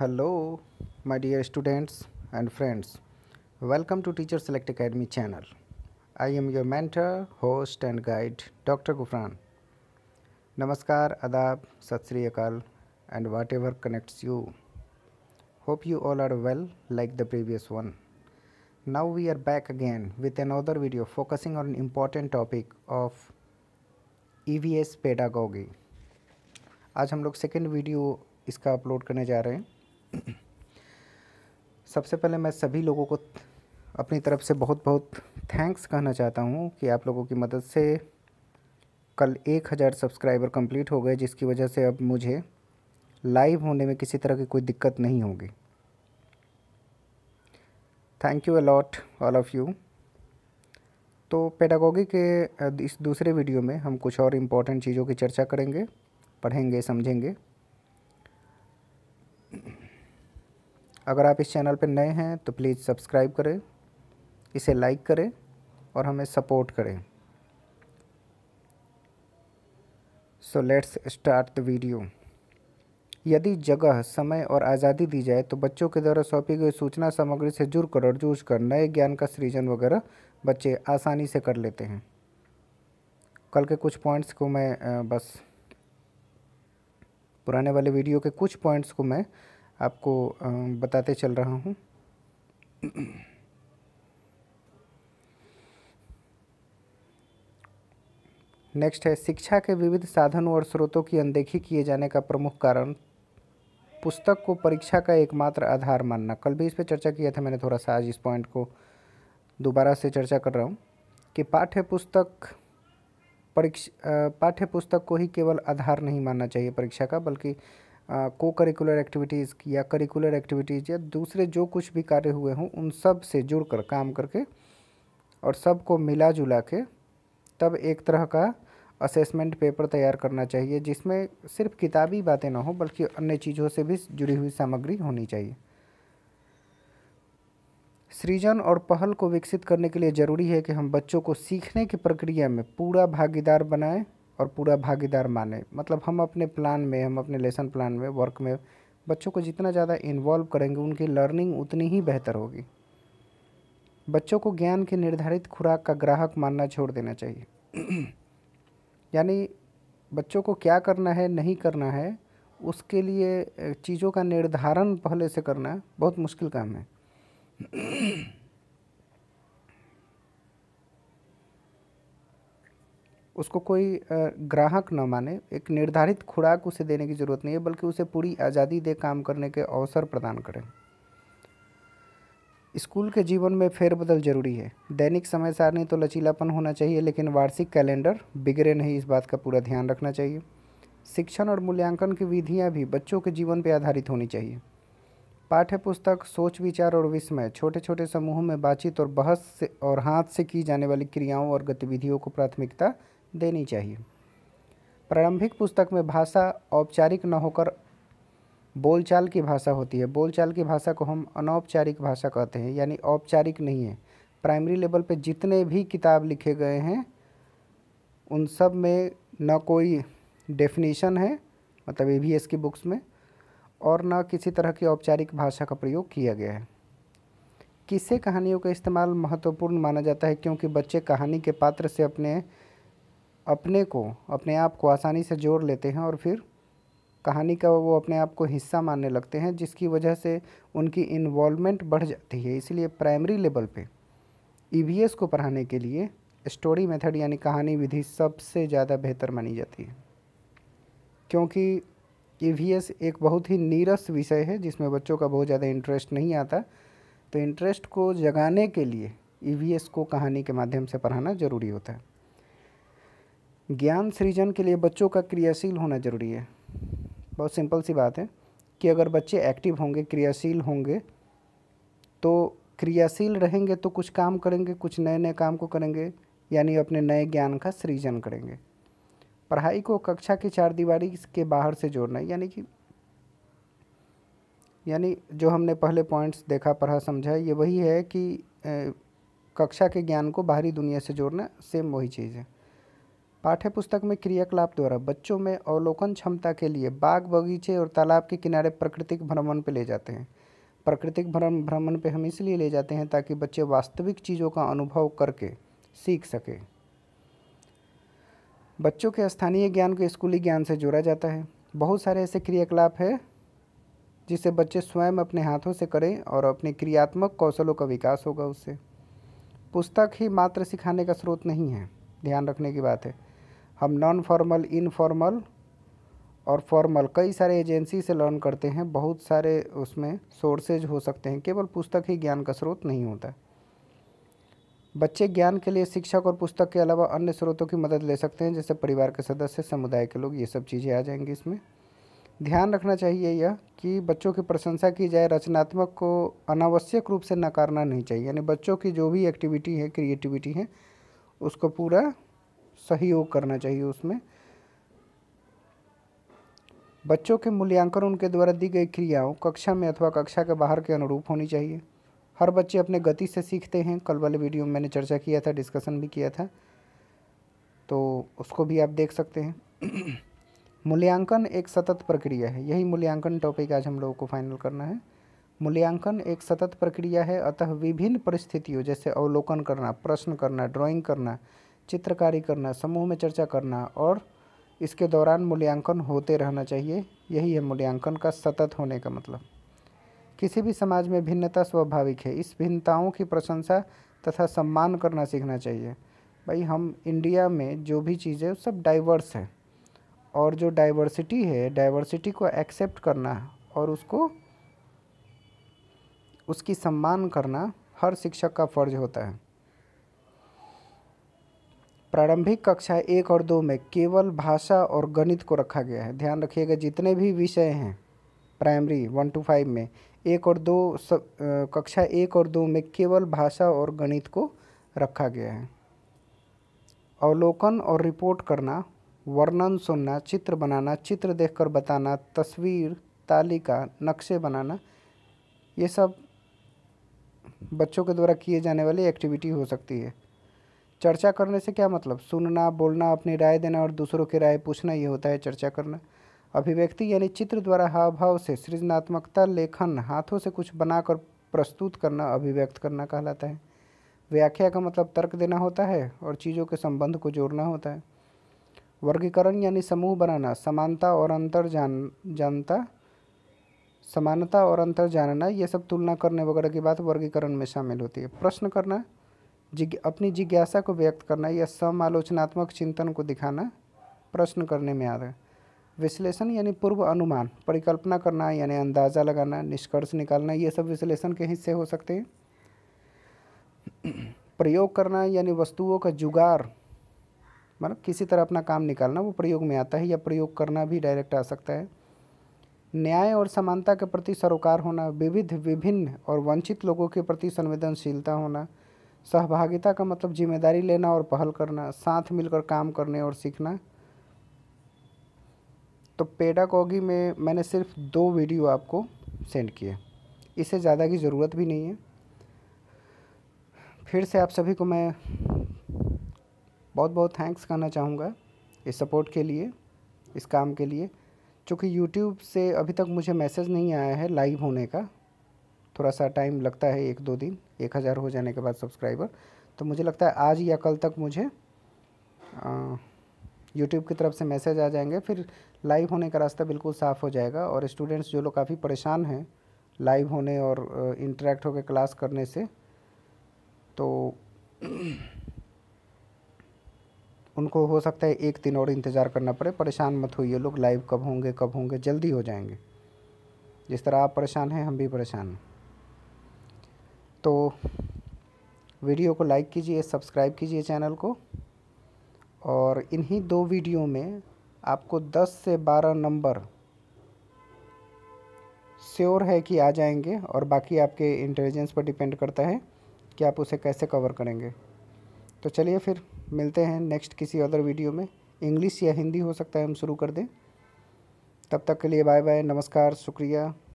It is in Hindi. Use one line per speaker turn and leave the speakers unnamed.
hello my dear students and friends welcome to teacher select academy channel I am your mentor host and guide doctor Gufran नमस्कार अदाब सत श्री अकाल and whatever connects you hope you all are well like the previous one now we are back again with another video focusing on important topic of E V S pedagogy आज हम लोग सेकेंड वीडियो इसका अपलोड करने जा रहे हैं सबसे पहले मैं सभी लोगों को अपनी तरफ से बहुत बहुत थैंक्स कहना चाहता हूँ कि आप लोगों की मदद से कल एक हज़ार सब्सक्राइबर कंप्लीट हो गए जिसकी वजह से अब मुझे लाइव होने में किसी तरह की कोई दिक्कत नहीं होगी thank you a lot all of you तो पेडागोगी के इस दूसरे वीडियो में हम कुछ और इम्पोर्टेंट चीज़ों की चर्चा करेंगे पढ़ेंगे समझेंगे अगर आप इस चैनल पर नए हैं तो प्लीज़ सब्सक्राइब करें इसे लाइक करें और हमें सपोर्ट करें so let's start the video यदि जगह समय और आज़ादी दी जाए तो बच्चों के द्वारा सौंपी गई सूचना सामग्री से जुड़कर और जूझ कर नए ज्ञान का सृजन वगैरह बच्चे आसानी से कर लेते हैं कल के कुछ पॉइंट्स को मैं बस पुराने वाले वीडियो के कुछ पॉइंट्स को मैं आपको बताते चल रहा हूँ नेक्स्ट है शिक्षा के विविध साधनों और स्रोतों की अनदेखी किए जाने का प्रमुख कारण पुस्तक को परीक्षा का एकमात्र आधार मानना कल भी इस पर चर्चा किया था मैंने थोड़ा सा आज इस पॉइंट को दोबारा से चर्चा कर रहा हूँ कि पाठ्य पुस्तक परीक्षा पाठ्य पुस्तक को ही केवल आधार नहीं मानना चाहिए परीक्षा का बल्कि को करिकुलर एक्टिविटीज़ या करिकुलर एक्टिविटीज़ या दूसरे जो कुछ भी कार्य हुए हों उन सब से जुड़ कर काम करके और सबको मिला जुला के तब एक तरह का असेसमेंट पेपर तैयार करना चाहिए जिसमें सिर्फ किताबी बातें ना हो बल्कि अन्य चीज़ों से भी जुड़ी हुई सामग्री होनी चाहिए सृजन और पहल को विकसित करने के लिए ज़रूरी है कि हम बच्चों को सीखने की प्रक्रिया में पूरा भागीदार बनाएं और पूरा भागीदार माने मतलब हम अपने प्लान में हम अपने लेसन प्लान में वर्क में बच्चों को जितना ज़्यादा इन्वॉल्व करेंगे उनकी लर्निंग उतनी ही बेहतर होगी बच्चों को ज्ञान के निर्धारित खुराक का ग्राहक मानना छोड़ देना चाहिए यानी बच्चों को क्या करना है नहीं करना है उसके लिए चीज़ों का निर्धारण पहले से करना बहुत मुश्किल काम है उसको कोई ग्राहक न माने एक निर्धारित खुराक उसे देने की ज़रूरत नहीं है बल्कि उसे पूरी आज़ादी दे काम करने के अवसर प्रदान करें स्कूल के जीवन में फेरबदल जरूरी है दैनिक समय सारणी तो लचीलापन होना चाहिए लेकिन वार्षिक कैलेंडर बिगड़े नहीं इस बात का पूरा ध्यान रखना चाहिए शिक्षण और मूल्यांकन की विधियाँ भी बच्चों के जीवन पर आधारित होनी चाहिए पाठ्य पुस्तक सोच विचार और विस्मय छोटे छोटे समूहों में बातचीत और बहस से और हाथ से की जाने वाली क्रियाओं और गतिविधियों को प्राथमिकता देनी चाहिए प्रारंभिक पुस्तक में भाषा औपचारिक न होकर बोलचाल की भाषा होती है बोलचाल की भाषा को हम अनौपचारिक भाषा कहते हैं यानी औपचारिक नहीं है प्राइमरी लेवल पे जितने भी किताब लिखे गए हैं उन सब में न कोई डेफिनेशन है मतलब ए वी एस की बुक्स में और न किसी तरह की औपचारिक भाषा का प्रयोग किया गया है किस्से कहानियों का इस्तेमाल महत्वपूर्ण माना जाता है क्योंकि बच्चे कहानी के पात्र से अपने अपने को अपने आप को आसानी से जोड़ लेते हैं और फिर कहानी का वो अपने आप को हिस्सा मानने लगते हैं जिसकी वजह से उनकी इन्वॉलमेंट बढ़ जाती है इसलिए प्राइमरी लेवल पे ई e को पढ़ाने के लिए स्टोरी मेथड यानी कहानी विधि सबसे ज़्यादा बेहतर मानी जाती है क्योंकि ई e एक बहुत ही नीरस विषय है जिसमें बच्चों का बहुत ज़्यादा इंटरेस्ट नहीं आता तो इंटरेस्ट को जगाने के लिए ई e को कहानी के माध्यम से पढ़ाना ज़रूरी होता है ज्ञान सृजन के लिए बच्चों का क्रियाशील होना ज़रूरी है बहुत सिंपल सी बात है कि अगर बच्चे एक्टिव होंगे क्रियाशील होंगे तो क्रियाशील रहेंगे तो कुछ काम करेंगे कुछ नए नए काम को करेंगे यानी अपने नए ज्ञान का सृजन करेंगे पढ़ाई को कक्षा की चार दीवारी के बाहर से जोड़ना यानी कि यानी जो हमने पहले पॉइंट्स देखा पढ़ा समझा ये वही है कि ए, कक्षा के ज्ञान को बाहरी दुनिया से जोड़ना सेम वही चीज़ है पाठ्यपुस्तक में क्रियाकलाप द्वारा बच्चों में अवलोकन क्षमता के लिए बाग बगीचे और तालाब के किनारे प्राकृतिक भ्रमण पर ले जाते हैं प्राकृतिक भ्रम भ्रमण पर हम इसलिए ले जाते हैं ताकि बच्चे वास्तविक चीज़ों का अनुभव करके सीख सके बच्चों के स्थानीय ज्ञान को स्कूली ज्ञान से जोड़ा जाता है बहुत सारे ऐसे क्रियाकलाप है जिसे बच्चे स्वयं अपने हाथों से करें और अपने क्रियात्मक कौशलों का विकास होगा उससे पुस्तक ही मात्र सिखाने का स्रोत नहीं है ध्यान रखने की बात है हम नॉन फॉर्मल इनफॉर्मल और फॉर्मल कई सारे एजेंसी से लर्न करते हैं बहुत सारे उसमें सोर्सेज हो सकते हैं केवल पुस्तक ही ज्ञान का स्रोत नहीं होता बच्चे ज्ञान के लिए शिक्षक और पुस्तक के अलावा अन्य स्रोतों की मदद ले सकते हैं जैसे परिवार के सदस्य समुदाय के लोग ये सब चीज़ें आ जाएंगी इसमें ध्यान रखना चाहिए यह कि बच्चों की प्रशंसा की जाए रचनात्मक को अनावश्यक रूप से नकारना नहीं चाहिए यानी बच्चों की जो भी एक्टिविटी है क्रिएटिविटी है उसको पूरा सहयोग करना चाहिए उसमें बच्चों के मूल्यांकन उनके द्वारा दी गई क्रियाओं कक्षा में अथवा कक्षा के बाहर के अनुरूप होनी चाहिए हर बच्चे अपने गति से सीखते हैं कल वाले वीडियो में मैंने चर्चा किया था डिस्कशन भी किया था तो उसको भी आप देख सकते हैं मूल्यांकन एक सतत प्रक्रिया है यही मूल्यांकन टॉपिक आज हम लोगों को फाइनल करना है मूल्यांकन एक सतत प्रक्रिया है अतः विभिन्न परिस्थितियों जैसे अवलोकन करना प्रश्न करना ड्राइंग करना चित्रकारी करना समूह में चर्चा करना और इसके दौरान मूल्यांकन होते रहना चाहिए यही है मूल्यांकन का सतत होने का मतलब किसी भी समाज में भिन्नता स्वाभाविक है इस भिन्नताओं की प्रशंसा तथा सम्मान करना सीखना चाहिए भाई हम इंडिया में जो भी चीज़ें सब डाइवर्स है और जो डाइवर्सिटी है डाइवर्सिटी को एक्सेप्ट करना और उसको उसकी सम्मान करना हर शिक्षक का फ़र्ज होता है प्रारंभिक कक्षा एक और दो में केवल भाषा और गणित को रखा गया है ध्यान रखिएगा जितने भी विषय हैं प्राइमरी वन टू फाइव में एक और दो सब कक्षा एक और दो में केवल भाषा और गणित को रखा गया है अवलोकन और रिपोर्ट करना वर्णन सुनना चित्र बनाना चित्र देखकर बताना तस्वीर तालिका नक्शे बनाना ये सब बच्चों के द्वारा किए जाने वाली एक्टिविटी हो सकती है चर्चा करने से क्या मतलब सुनना बोलना अपनी राय देना और दूसरों की राय पूछना ये होता है चर्चा करना अभिव्यक्ति यानी चित्र द्वारा हाव भाव से सृजनात्मकता लेखन हाथों से कुछ बनाकर प्रस्तुत करना अभिव्यक्त करना कहलाता है व्याख्या का मतलब तर्क देना होता है और चीज़ों के संबंध को जोड़ना होता है वर्गीकरण यानी समूह बनाना समानता और अंतर जान जानता समानता और अंतर जानना ये सब तुलना करने वगैरह की बात वर्गीकरण में शामिल होती है प्रश्न करना जिज्ञ अपनी जिज्ञासा को व्यक्त करना या समालोचनात्मक चिंतन को दिखाना प्रश्न करने में आता है विश्लेषण यानी पूर्व अनुमान परिकल्पना करना यानी अंदाज़ा लगाना निष्कर्ष निकालना ये सब विश्लेषण के हिस्से हो सकते हैं प्रयोग करना यानी वस्तुओं का जुगाड़ मतलब किसी तरह अपना काम निकालना वो प्रयोग में आता है या प्रयोग करना भी डायरेक्ट आ सकता है न्याय और समानता के प्रति सरोकार होना विविध विभिन्न और वंचित लोगों के प्रति संवेदनशीलता होना सहभागिता का मतलब जिम्मेदारी लेना और पहल करना साथ मिलकर काम करने और सीखना तो पेडाकॉगी में मैंने सिर्फ दो वीडियो आपको सेंड किए इसे ज़्यादा की ज़रूरत भी नहीं है फिर से आप सभी को मैं बहुत बहुत थैंक्स कहना चाहूँगा इस सपोर्ट के लिए इस काम के लिए चूँकि यूट्यूब से अभी तक मुझे मैसेज नहीं आया है लाइव होने का थोड़ा सा टाइम लगता है एक दो दिन एक हज़ार हो जाने के बाद सब्सक्राइबर तो मुझे लगता है आज या कल तक मुझे यूट्यूब की तरफ से मैसेज आ जाएंगे फिर लाइव होने का रास्ता बिल्कुल साफ़ हो जाएगा और स्टूडेंट्स जो लोग काफ़ी परेशान हैं लाइव होने और इंटरेक्ट होकर क्लास करने से तो उनको हो सकता है एक दिन और इंतज़ार करना पड़े परेशान मत होइए लोग लाइव कब होंगे कब होंगे जल्दी हो जाएंगे जिस तरह आप परेशान हैं हम भी परेशान हैं तो वीडियो को लाइक कीजिए सब्सक्राइब कीजिए चैनल को और इन्हीं दो वीडियो में आपको 10 से 12 नंबर श्योर है कि आ जाएंगे और बाकी आपके इंटेलिजेंस पर डिपेंड करता है कि आप उसे कैसे कवर करेंगे तो चलिए फिर मिलते हैं नेक्स्ट किसी अदर वीडियो में इंग्लिश या हिंदी हो सकता है हम शुरू कर दें तब तक के लिए बाय बाय नमस्कार शुक्रिया